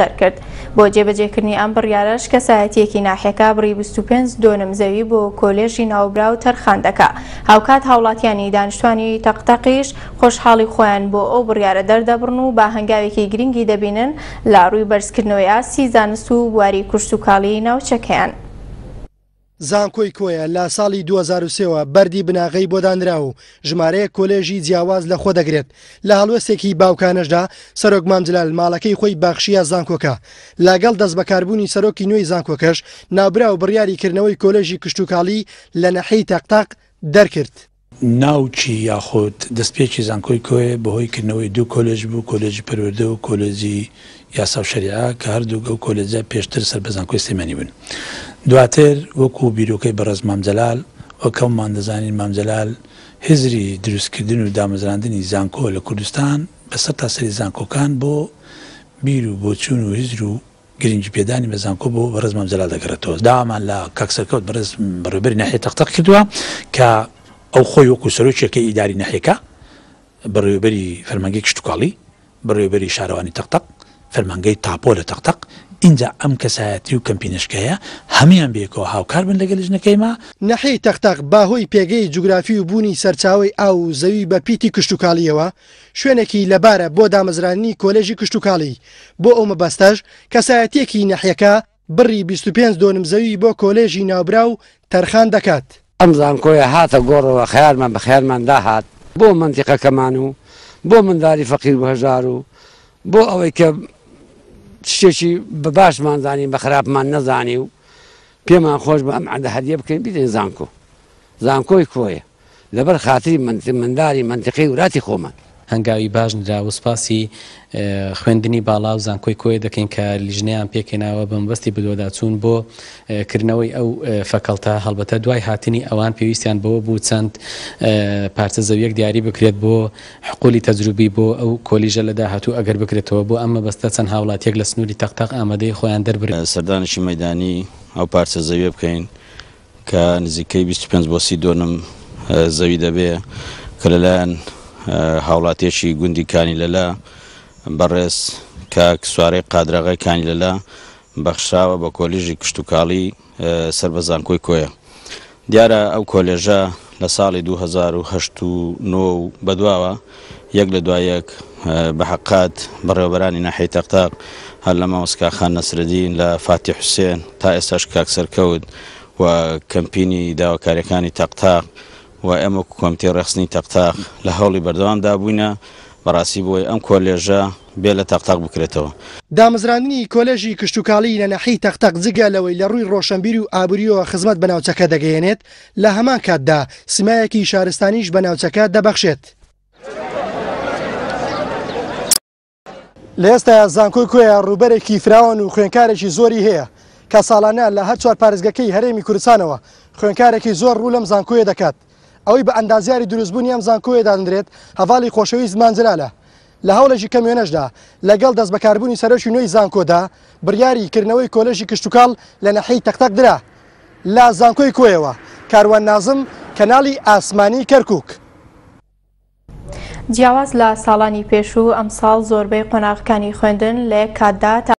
دەرکرد بۆ جێبەجێکردنی ئەم بڕیارەش کەسایەتیەکی ناحەکە بڕی 25 دۆنم زەوی بۆ کۆلێژی ناوبرا و تەرخان دەکا هاوکات هاوڵاتیانی دانیشتوانی تەقتەقیش خۆشحاڵی خۆیان بۆ ئەو بڕیاە دەردەبرن و با هەنگاوێکی گرنگی دەبینن لا ڕووی بەرزکردنەوەی ئاسی زانست و بواری کورس و کاڵی ناوچەکەیان. زانکۆی کۆیە لە ساڵی 2023ەوە بەری بناغی بۆدانرا و ژمارەیە کۆلێژی جیاواز لە خۆ دەگرێت لە هەڵوەستێکی باوکانەشدا سەرۆک مامجلال ماڵەکەی خۆی باخشیە زانکۆکە لاگەڵ دەست بەکاربوونی سەرۆکی نوێی زانکۆکەش نابرا و بڕیاریکردنەوەی کۆلێژی کشتتوکاڵی لە نەحەی تەقتاق دەرکرد. ناوچی یاخود دەستپێکی زانکۆی کۆیە بەهۆی کردنەوەی دوو کۆلژ بوو کۆلژی پەروەدە و کۆلژی یاسا شریعا کە هەردوو گەو کۆلژە پێشتر سەر بە زانکۆی سێمەنی بن دواتر وەکو بیرۆکەی بەڕز مامجلال ئەوکەم مادەزانین مامجلال هزری دروستکردن و دامەزراندنی زانکۆ لە کوردستان بەسەر تا سەری زانکۆکان بۆ بیر و بۆچون و هزر و گرنج پێدانی بە زانکۆ بۆ بەڕز مامجلال دەگرێتەوە دامان لە کاکسەرکەوت بەڕز بەڕێبەری ناحێت تەختەق کردووە کە ئەو خۆی وەکو سەرۆکێکی ئیداری نەحێکە بەڕێوبەری فەرمەنگەی کشتتوکڵی بەڕێوبەری شارەوانی تەقتەق فەرمانگەی تاپۆ لە تەقتەق اینجا ئەم کەسایەتی و کەمپینشکەیە هەمیان بێکەوە هاوکار بن لەگە لەژنەکەیما نەحی تەختەق باهۆی پێگەی جوگرافی و بوونی سەرچاوی ئاو زەوی بە پیتی کشتتوکالیەوە شوێنێکی لەبارە بۆ دامەزرانی کۆلێژی کشتتوکالی بۆ ئەو مەبەستەش کەسایەتێکی نەحیەکە بڕی 25 دۆنم زەوی بۆ کۆلێژی ناوبرا و تەرخان دەکات. ئەمزان کۆیە هاتە گۆڕەوە خیارمان بە خیارمان داهات بۆ منتیقەکەمان و بۆ منداری فەقیر هەژار و بۆ ئەوەی کە شتێکی بە باشمانزانانی بە خراپمان نەزانی و پێمان خۆش بە ئەم عدە هەدیە بکەین بدەین زانکۆ زانکۆی کۆیە لەبەر خاتری منتی منداری منطقی وراتی خۆمان هەنگاوی باش نرا و سپاسی خوێندنی باڵا و زانکۆی کۆی دەکەین کە لیژنیان پێکەناوە بمبستی بدۆدا چوون بۆ کردنەوەی ئەو فەکەڵتە هەڵبەتە دوای هاتنی ئەوان پێویستیان بەوە بوو چەند پارچە زەویەک دیاری بکرێت بۆ حقولی تەجروبی بۆ ئەو کۆلیژە لەدا هاتوو ئەگەر بکرێتەوە بۆ ئەمە بەستە چەند هاوڵاتێک لە سنووری تەقتەق ئامادەی خۆیان دەربێت سەردانشی مەدانی ئەو پارچە زەویە بکەین کە نزیکەی 25 بۆسی دۆنم زەوی دەبێ کە لەلایەن هاوڵاتێکی گوندی کانی لەلا بەڕێز کاک سوارەی قادرەغی کانی لەلا بەخشاوە بە کۆلیژی کشتتوکاڵی سەر بەزانکۆی کۆیە دیارە ئەو کۆلێژە لە ساڵی 2009 بەدواوە یەک لە دوایەک بە حقات بەڕێوەبەرانی ناحی تەختاق هەر لە مامۆسکاخان نەسردین لە فاتی حوسێن تا ئێستاش کاکسەرکەوت و کەمپینی داواکاریەکانی تەقتاق و ئەمە کۆمتی ڕخستنی تەقتاق لە هەوڵی بەردەوامدا بووینە بەڕاستی بۆی ئەم کۆلێژە بێ لە تەقتاق بکرێتەوە دامزرانی کۆلژی کشتتوکالی لە نەحی تەختەق جگە لەوەی لە ڕووی ڕۆشنبیر و ئابوووریەوە خزمەت بەناوچەکە دەگەیەنێت لە هەمان کاتدا سمایەکی شارستانیش بەناوچەکە دەبەخشێت. لە ئێستا زانکۆی کۆیە ڕوبەرێکی فراوان و خوێنکارێکی زۆری هەیە کە ساڵانە لە هەر چوار پارێزگەکەی هەرێمی کوردستانەوە خوێنکارێکی زۆر ڕوو لەم زانکۆیە دەکات. ئەوەی بە ئەندازیاری دروستبوونی ئەم زانکۆی دادرێت هەواڵی خۆشەوی زمانجرالە لە هەوڵێکی کەمیێنەشدا لەگەڵ دەست بەکاربوونی سەرۆکی نوێی زانکۆدا بریاریکردنەوەی کۆلژی کشتتوکال لە نەحی تەختەک درا لا زانکۆی کۆیەوە کاروان نازم کەناڵی ئاسمانی کەرکک. جیاواز لە ساڵانی پێشوو ئەمساڵ زۆربەی قۆناغەکانی خوێندن لێ کاتدا